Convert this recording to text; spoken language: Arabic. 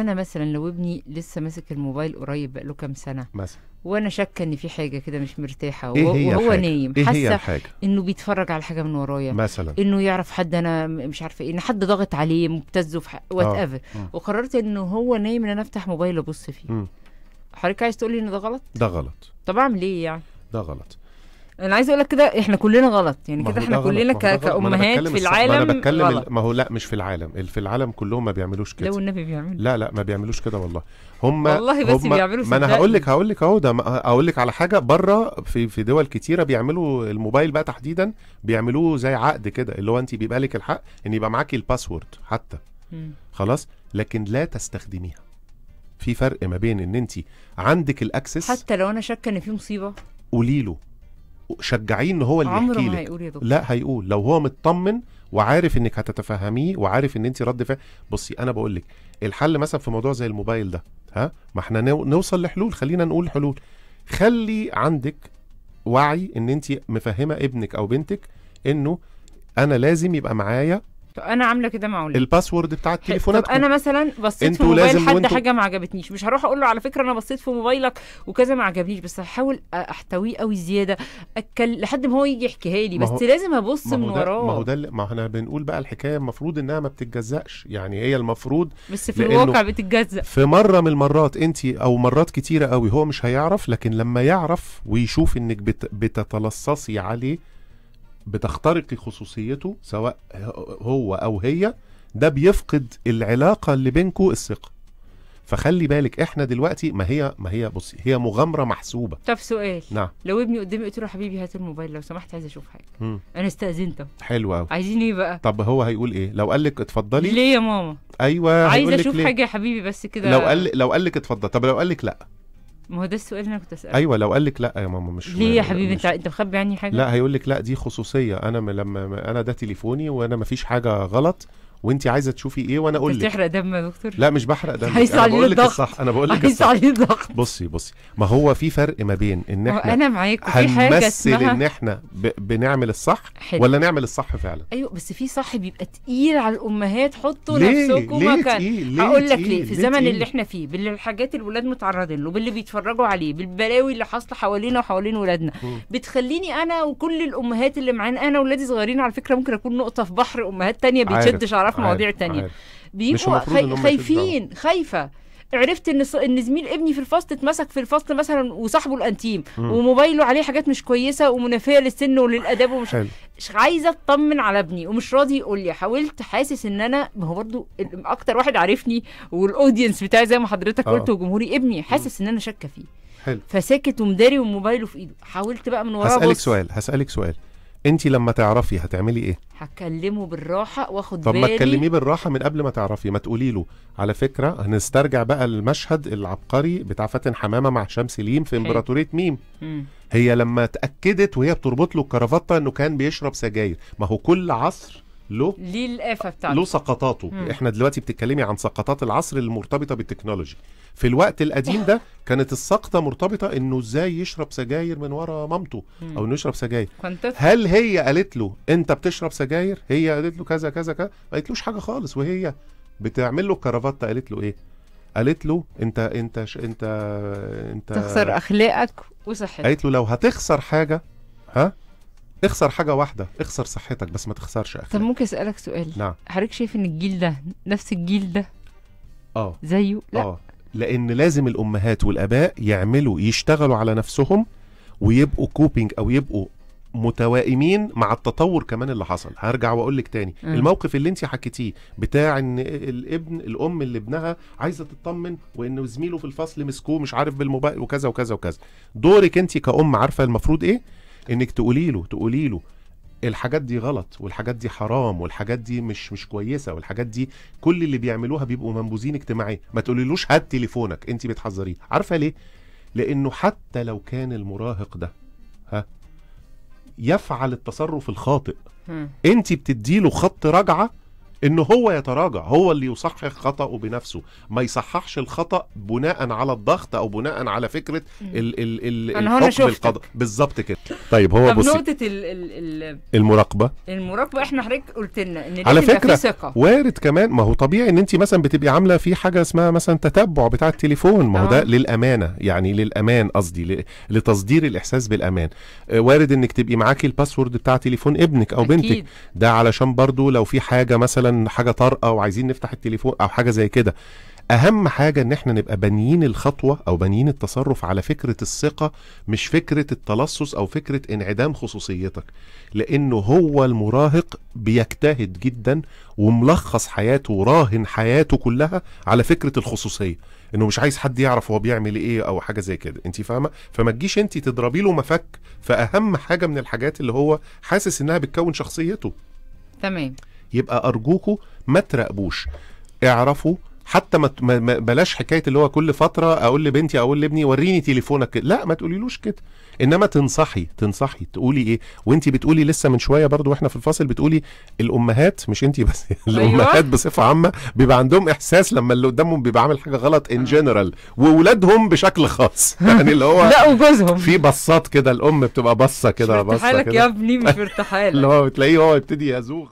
انا مثلا لو ابني لسه ماسك الموبايل قريب بقاله كام سنه مثلا وانا شاكه ان في حاجه كده مش مرتاحه إيه هي وهو حاجة؟ نايم إيه حاسه حاسه انه بيتفرج على حاجه من ورايا مثلا انه يعرف حد انا مش عارفه ايه ان حد ضاغط عليه مبتزه في وات ايفر وقررت انه هو نايم ان انا افتح موبايل ابص فيه حضرتك عايز تقول لي ان ده غلط ده غلط طب اعمل ايه يعني ده غلط انا عايز اقول لك كده احنا كلنا غلط يعني كده احنا كلنا ك... كامهات في العالم ما انا بتكلم غلط. ما هو لا مش في العالم في العالم كلهم ما بيعملوش كده لو النبي بيعمل لا لا ما بيعملوش كده والله هم والله بس هم بيعملوا ما انا هقول لك هقول لك اهو ده هقول لك على حاجه بره في في دول كتيره بيعملوا الموبايل بقى تحديدا بيعملوه زي عقد كده اللي هو انت بيبقى لك الحق ان يبقى معاكي الباسورد حتى خلاص لكن لا تستخدميها في فرق ما بين ان انت عندك الاكسس حتى لو انا شاكه ان في مصيبه قولي له شجعيه ان هو اللي يحكي لك هيقول يا دكتور. لا هيقول لو هو مطمن وعارف انك هتتفهميه وعارف ان انت رد فعل بصي انا بقول لك الحل مثلا في موضوع زي الموبايل ده ها ما احنا نوصل لحلول خلينا نقول حلول خلي عندك وعي ان انت مفهمه ابنك او بنتك انه انا لازم يبقى معايا انا عامله كده مع اولادي الباسورد بتاع التليفونات طب انا مثلا بصيت في موبايل حد وانتو... حاجه ما عجبتنيش مش هروح اقول له على فكره انا بصيت في موبايلك وكذا ما عجبنيش بس هحاول احتويه قوي زياده أكل... لحد ما هو يجي يحكيها لي بس هو... لازم ابص من وراه ما هو ده ما احنا بنقول بقى الحكايه المفروض انها ما بتتجزأش يعني هي المفروض بس في الواقع بتتجزأ في مره من المرات انت او مرات كتيره قوي هو مش هيعرف لكن لما يعرف ويشوف انك بت... بتتلصصي عليه بتخترقي خصوصيته سواء هو او هي ده بيفقد العلاقه اللي بينكوا الثقه فخلي بالك احنا دلوقتي ما هي ما هي بصي هي مغامره محسوبه طب سؤال نعم لو ابني قدامي قلت له حبيبي هات الموبايل لو سمحت عايز اشوف حاجه مم. انا استاذنت حلو قوي عايزين ايه بقى طب هو هيقول ايه لو قال لك اتفضلي ليه يا ماما ايوه عايز اشوف ليه؟ حاجه يا حبيبي بس كده لو قال لو قال لك اتفضل طب لو قال لك لا ما هو ده السؤال اللي انا كنت اساله ايوه لو قال لك لا يا ماما مش ليه يا حبيبي انت انت مخبي عني حاجه لا هيقول لك لا دي خصوصيه انا لما انا ده تليفوني وانا ما فيش حاجه غلط وانت عايزه تشوفي ايه وانا اقول لك بتحرق دم يا دكتور لا مش بحرق دم انا بقول لك الصح انا بقول لك الصح الضغط بصي بصي ما هو في فرق ما بين ان احنا انا معاك في حاجه اسمها ان احنا ب... بنعمل الصح حلو. ولا نعمل الصح فعلا ايوه بس في صح بيبقى تقيل على الامهات حطوا نفسكم مكان هقول لك ليه في الزمن اللي احنا فيه بالحاجات اللي الولاد متعرضين له باللي بيتفرجوا عليه بالبلاوي اللي حاصله حوالينا وحوالين ولادنا بتخليني انا وكل الامهات اللي معانا انا ولادي صغيرين على فكره ممكن اكون نقطه في بحر امهات تانية بتشد شعرها تعرف مواضيع تانية بيبقوا خي... خايفين خايفة عرفت ان ان زميل ابني في الفصل اتمسك في الفصل مثلا وصاحبه الانتيم مم. وموبايله عليه حاجات مش كويسه ومنافيه للسن وللاداب ومش حلو. مش عايزه اطمن على ابني ومش راضي يقول لي حاولت حاسس ان انا ما هو برضه اكتر واحد عارفني والاودينس بتاعي زي ما حضرتك آه. قلت وجمهوري ابني حاسس ان انا شاكه فيه حلو فساكت ومداري وموبايله في ايده حاولت بقى من وراه هسألك بص. سؤال هسألك سؤال انت لما تعرفي هتعملي ايه هكلمه بالراحه واخد طب بالي طب ما تكلميه بالراحه من قبل ما تعرفي ما تقولي له على فكره هنسترجع بقى المشهد العبقري بتاع فاتن حمامه مع شمس سليم في امبراطوريه ميم مم. هي لما اتاكدت وهي بتربط له الكرافته انه كان بيشرب سجاير ما هو كل عصر له ليه بتاعته له سقطاته مم. احنا دلوقتي بتتكلمي عن سقطات العصر المرتبطه بالتكنولوجي في الوقت القديم ده كانت السقطه مرتبطه انه ازاي يشرب سجاير من ورا مامته او انه يشرب سجاير هل هي قالت له انت بتشرب سجاير هي قالت له كذا كذا كذا ما قالتلوش حاجه خالص وهي بتعمل له كرافته قالت له ايه قالت له انت انت ش... انت انت تخسر اخلاقك وصحتك قالت له لو هتخسر حاجه ها اخسر حاجه واحده اخسر صحتك بس ما تخسرش اخلاقك طب ممكن اسالك سؤال نعم حضرتك شايف ان الجيل ده نفس الجيل ده اه زيه لا اه لان لازم الامهات والاباء يعملوا يشتغلوا على نفسهم ويبقوا كوبينج او يبقوا متوائمين مع التطور كمان اللي حصل هرجع واقول لك تاني م. آه. الموقف اللي انت حكيتيه بتاع ان الابن الام اللي ابنها عايزه تطمن وان زميله في الفصل مسكوه مش عارف بالموبايل وكذا وكذا وكذا دورك انت كأم عارفه المفروض ايه انك تقولي له تقولي له الحاجات دي غلط والحاجات دي حرام والحاجات دي مش مش كويسه والحاجات دي كل اللي بيعملوها بيبقوا منبوذين اجتماعيا ما تقوليلوش هات تليفونك انت بتحذريه عارفه ليه لانه حتى لو كان المراهق ده ها يفعل التصرف الخاطئ انت بتديله خط رجعه ان هو يتراجع هو اللي يصحح خطأه بنفسه ما يصححش الخطأ بناء على الضغط او بناء على فكرة ال ال ال أنا الحكم القضاء بالظبط كده طيب هو بص نقطة ال ال المراقبة المراقبة احنا حضرتك قلت لنا ان على فكرة ثقة وارد كمان ما هو طبيعي ان انت مثلا بتبقي عاملة في حاجة اسمها مثلا تتبع بتاع التليفون ما هو ده آه. للأمانة يعني للأمان قصدي لتصدير الإحساس بالأمان آه، وارد انك تبقي معاكي الباسورد بتاع تليفون ابنك او أكيد. بنتك ده علشان برضو لو في حاجة مثلا حاجه طارئه وعايزين نفتح التليفون او حاجه زي كده اهم حاجه ان احنا نبقى بانيين الخطوه او بانيين التصرف على فكره الثقه مش فكره التلصص او فكره انعدام خصوصيتك لانه هو المراهق بيجتهد جدا وملخص حياته وراهن حياته كلها على فكره الخصوصيه انه مش عايز حد يعرف هو بيعمل ايه او حاجه زي كده انت فاهمه فما تجيش انت تضربي له مفك فاهم حاجه من الحاجات اللي هو حاسس انها بتكون شخصيته تمام يبقى أرجوكوا ما تراقبوش اعرفوا حتى ما بلاش حكايه اللي هو كل فتره اقول لبنتي اقول لابني وريني تليفونك لا ما تقوليلوش كده انما تنصحي تنصحي تقولي ايه وانت بتقولي لسه من شويه برضو واحنا في الفاصل بتقولي الامهات مش انت بس أيوة. الامهات بصفه عامه بيبقى عندهم احساس لما اللي قدامهم بيبقى عامل حاجه غلط ان جنرال واولادهم بشكل خاص يعني اللي هو لا وجوزهم في بصات كده الام بتبقى بصه كده بصه كده يا ابني مش مرتاحه اللي هو بتلاقيه هو يبتدي يزوغ